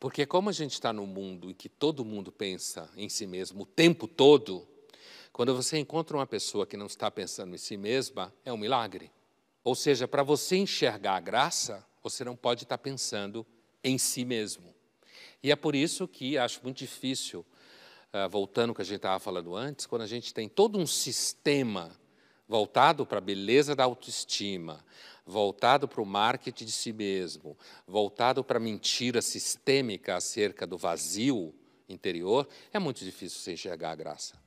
Porque como a gente está no mundo em que todo mundo pensa em si mesmo o tempo todo, quando você encontra uma pessoa que não está pensando em si mesma, é um milagre. Ou seja, para você enxergar a graça, você não pode estar pensando em si mesmo. E é por isso que acho muito difícil, ah, voltando ao que a gente estava falando antes, quando a gente tem todo um sistema voltado para a beleza da autoestima, voltado para o marketing de si mesmo, voltado para a mentira sistêmica acerca do vazio interior, é muito difícil você enxergar a graça.